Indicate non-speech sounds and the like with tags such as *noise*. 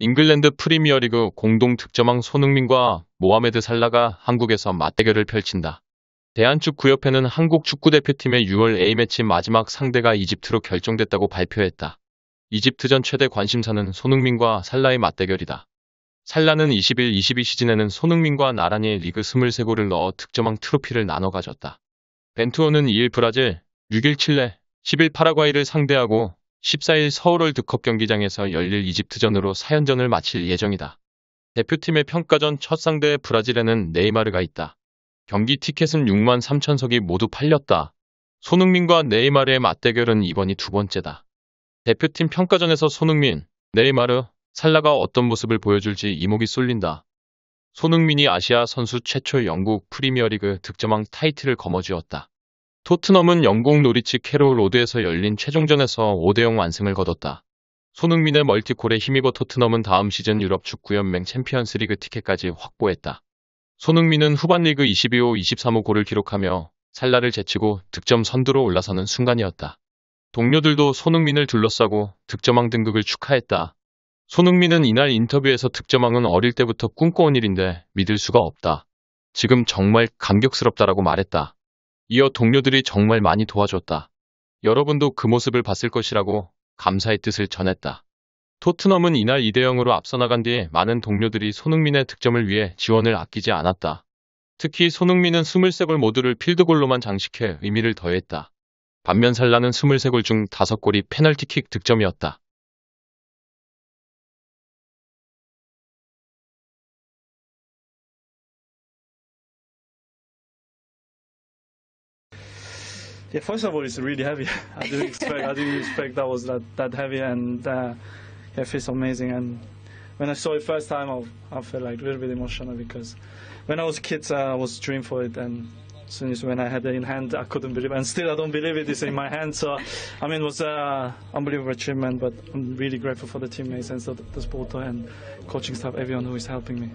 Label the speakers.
Speaker 1: 잉글랜드 프리미어리그 공동 특점왕 손흥민과 모하메드 살라가 한국에서 맞대결을 펼친다. 대한축구협회는 한국 축구대표팀의 6월 A매치 마지막 상대가 이집트로 결정됐다고 발표했다. 이집트전 최대 관심사는 손흥민과 살라의 맞대결이다. 살라는 20일 22 시즌에는 손흥민과 나란히 리그 23골을 넣어 특점왕 트로피를 나눠 가졌다. 벤투어는 2일 브라질, 6일 칠레, 10일 파라과이를 상대하고 14일 서울월드컵 경기장에서 열릴 이집트전으로 4연전을 마칠 예정이다. 대표팀의 평가전 첫 상대 브라질에는 네이마르가 있다. 경기 티켓은 6만 3천석이 모두 팔렸다. 손흥민과 네이마르의 맞대결은 이번이 두 번째다. 대표팀 평가전에서 손흥민, 네이마르, 살라가 어떤 모습을 보여줄지 이목이 쏠린다. 손흥민이 아시아 선수 최초 영국 프리미어리그 득점왕 타이틀을 거머쥐었다. 토트넘은 영국 노리치 캐롤 로드에서 열린 최종전에서 5대0 완승을 거뒀다. 손흥민의 멀티콜에 힘입어 토트넘은 다음 시즌 유럽 축구연맹 챔피언스리그 티켓까지 확보했다. 손흥민은 후반 리그 22호 23호 골을 기록하며 살라를 제치고 득점 선두로 올라서는 순간이었다. 동료들도 손흥민을 둘러싸고 득점왕 등극을 축하했다. 손흥민은 이날 인터뷰에서 득점왕은 어릴 때부터 꿈꿔온 일인데 믿을 수가 없다. 지금 정말 감격스럽다라고 말했다. 이어 동료들이 정말 많이 도와줬다. 여러분도 그 모습을 봤을 것이라고 감사의 뜻을 전했다. 토트넘은 이날 2대0으로 앞서 나간 뒤에 많은 동료들이 손흥민의 득점을 위해 지원을 아끼지 않았다. 특히 손흥민은 23골 모두를 필드골로만 장식해 의미를 더했다. 반면 살라는 23골 중 5골이 페널티킥 득점이었다.
Speaker 2: Yeah, first of all, it's really heavy. *laughs* I didn't expect. I didn't expect that was that that heavy, and uh, yeah, it feels amazing. And when I saw it first time, I, I felt like a little bit emotional because when I was a kid, uh, I was dream for it, and as soon as when I had it in hand, I couldn't believe, it. and still I don't believe it is in my hand. So, I mean, it was an uh, unbelievable achievement. But I'm really grateful for the teammates and the, the sport and coaching staff, everyone who is helping me.